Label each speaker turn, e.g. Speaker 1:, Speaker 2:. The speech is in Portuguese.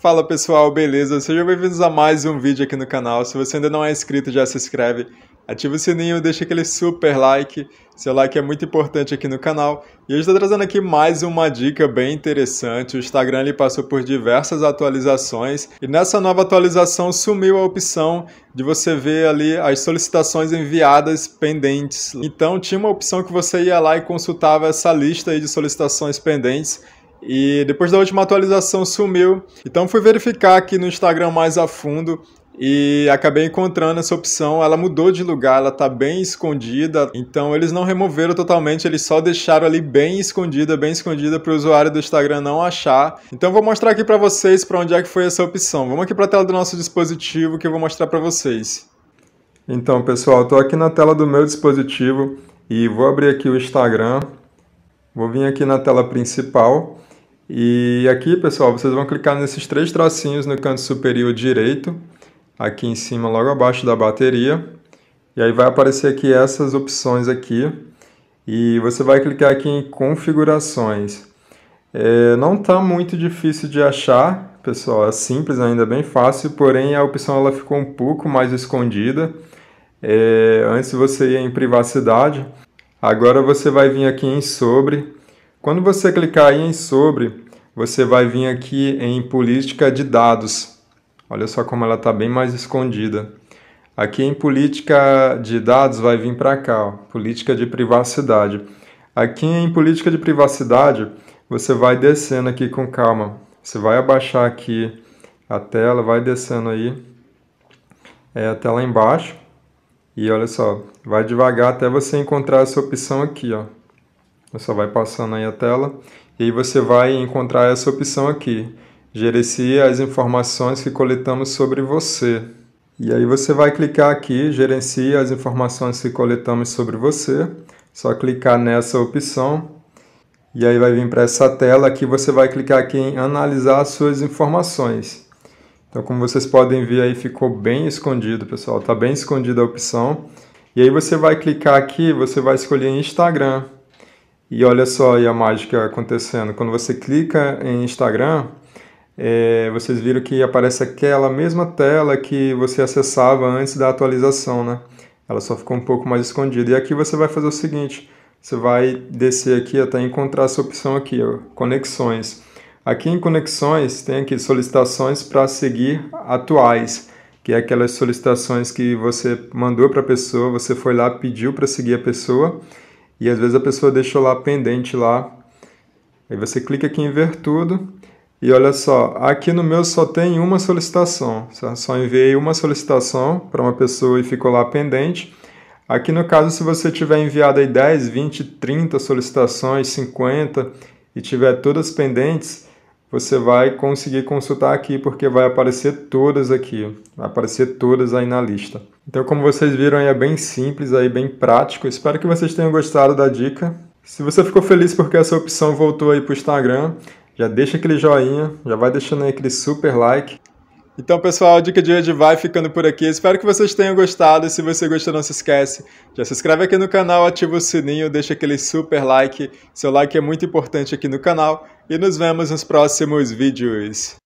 Speaker 1: Fala pessoal, beleza? Sejam bem-vindos a mais um vídeo aqui no canal. Se você ainda não é inscrito, já se inscreve, ativa o sininho, deixa aquele super like. Seu like é muito importante aqui no canal. E eu estou trazendo aqui mais uma dica bem interessante. O Instagram ele passou por diversas atualizações e nessa nova atualização sumiu a opção de você ver ali as solicitações enviadas pendentes. Então tinha uma opção que você ia lá e consultava essa lista de solicitações pendentes e depois da última atualização sumiu. Então fui verificar aqui no Instagram mais a fundo e acabei encontrando essa opção. Ela mudou de lugar, ela tá bem escondida, então eles não removeram totalmente, eles só deixaram ali bem escondida, bem escondida para o usuário do Instagram não achar. Então vou mostrar aqui para vocês para onde é que foi essa opção. Vamos aqui para a tela do nosso dispositivo que eu vou mostrar para vocês. Então, pessoal, estou aqui na tela do meu dispositivo e vou abrir aqui o Instagram. Vou vir aqui na tela principal e aqui, pessoal, vocês vão clicar nesses três tracinhos no canto superior direito, aqui em cima, logo abaixo da bateria. E aí vai aparecer aqui essas opções aqui. E você vai clicar aqui em configurações. É, não está muito difícil de achar, pessoal, é simples, ainda bem fácil, porém a opção ela ficou um pouco mais escondida. É, antes você ia em privacidade, agora você vai vir aqui em sobre, quando você clicar em sobre, você vai vir aqui em política de dados. Olha só como ela está bem mais escondida. Aqui em política de dados vai vir para cá, ó, política de privacidade. Aqui em política de privacidade, você vai descendo aqui com calma. Você vai abaixar aqui a tela, vai descendo aí é, até lá embaixo. E olha só, vai devagar até você encontrar essa opção aqui, ó, só vai passando aí a tela. E aí você vai encontrar essa opção aqui. Gerencia as informações que coletamos sobre você. E aí você vai clicar aqui, gerencia as informações que coletamos sobre você. Só clicar nessa opção. E aí vai vir para essa tela aqui, você vai clicar aqui em analisar suas informações. Então, como vocês podem ver aí, ficou bem escondido, pessoal. Tá bem escondida a opção. E aí você vai clicar aqui, você vai escolher Instagram. E olha só aí a mágica acontecendo. Quando você clica em Instagram, é, vocês viram que aparece aquela mesma tela que você acessava antes da atualização, né? Ela só ficou um pouco mais escondida. E aqui você vai fazer o seguinte, você vai descer aqui até encontrar essa opção aqui, ó, conexões. Aqui em conexões tem aqui solicitações para seguir atuais, que é aquelas solicitações que você mandou para a pessoa, você foi lá, pediu para seguir a pessoa, e às vezes a pessoa deixou lá pendente lá. Aí você clica aqui em ver tudo e olha só, aqui no meu só tem uma solicitação, só enviei uma solicitação para uma pessoa e ficou lá pendente. Aqui no caso, se você tiver enviado aí 10, 20, 30 solicitações, 50 e tiver todas pendentes, você vai conseguir consultar aqui porque vai aparecer todas aqui, vai aparecer todas aí na lista. Então, como vocês viram, é bem simples, aí bem prático. Espero que vocês tenham gostado da dica. Se você ficou feliz porque essa opção voltou aí para o Instagram, já deixa aquele joinha, já vai deixando aí aquele super like. Então, pessoal, a dica de hoje vai ficando por aqui. Espero que vocês tenham gostado. E se você gostou, não se esquece. Já se inscreve aqui no canal, ativa o sininho, deixa aquele super like. Seu like é muito importante aqui no canal. E nos vemos nos próximos vídeos.